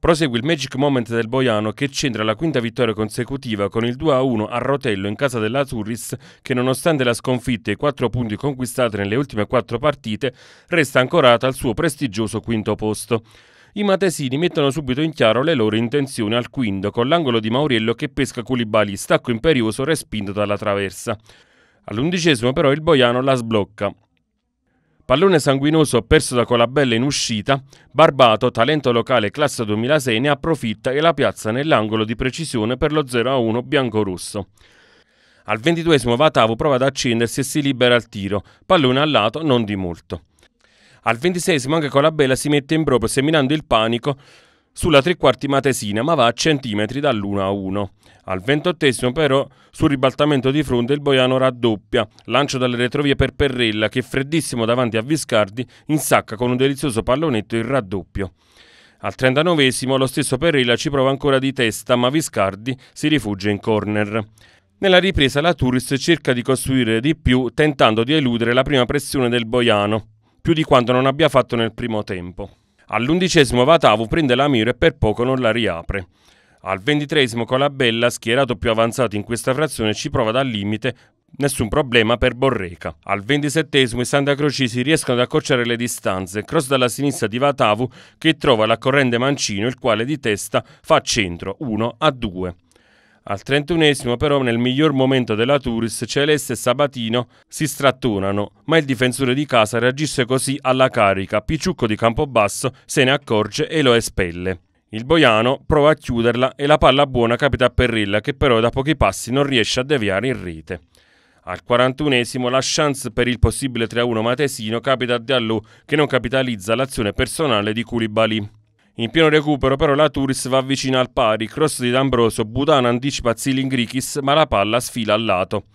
Prosegue il magic moment del Boiano che centra la quinta vittoria consecutiva con il 2-1 a rotello in casa della Turris che nonostante la sconfitta e i quattro punti conquistati nelle ultime quattro partite resta ancorata al suo prestigioso quinto posto. I matesini mettono subito in chiaro le loro intenzioni al quinto con l'angolo di Mauriello che pesca Culibali, stacco imperioso respinto dalla traversa. All'undicesimo però il Boiano la sblocca. Pallone sanguinoso perso da Colabella in uscita, Barbato, talento locale classe 2006, ne approfitta e la piazza nell'angolo di precisione per lo 0-1 biancorusso. Al ventiduesimo Vatavo prova ad accendersi e si libera al tiro, pallone al lato non di molto. Al ventisesimo anche Colabella si mette in proprio seminando il panico sulla tre quarti matesina ma va a centimetri dall'1 a 1. Al ventottesimo però sul ribaltamento di fronte il Boiano raddoppia, lancio dalle retrovie per Perrella che freddissimo davanti a Viscardi insacca con un delizioso pallonetto il raddoppio. Al 39 lo stesso Perrella ci prova ancora di testa ma Viscardi si rifugia in corner. Nella ripresa la Turris cerca di costruire di più tentando di eludere la prima pressione del Boiano, più di quanto non abbia fatto nel primo tempo. All'undicesimo Vatavu prende la mira e per poco non la riapre. Al ventitreesimo Colabella, schierato più avanzato in questa frazione, ci prova dal limite, nessun problema per Borreca. Al ventisettesimo i Santa Crocisi riescono ad accorciare le distanze, cross dalla sinistra di Vatavu che trova la corrente Mancino, il quale di testa fa centro 1 a 2. Al 31 però nel miglior momento della Turis Celeste e Sabatino si strattonano, ma il difensore di casa reagisce così alla carica, Picciucco di Campobasso se ne accorge e lo espelle. Il Boiano prova a chiuderla e la palla buona capita a Perrilla che però da pochi passi non riesce a deviare in rete. Al 41 la chance per il possibile 3-1 Matesino capita a Diallo che non capitalizza l'azione personale di Culibali. In pieno recupero però la Turis va vicina al pari, cross di D'Ambroso, Budana anticipa Zilingrikis ma la palla sfila al lato.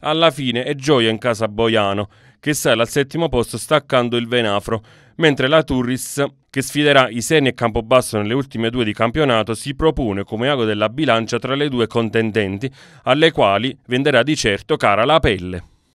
Alla fine è gioia in casa Boiano, che sale al settimo posto staccando il Venafro, mentre la Turris, che sfiderà i Seni e Campobasso nelle ultime due di campionato, si propone come ago della bilancia tra le due contendenti, alle quali venderà di certo cara la pelle.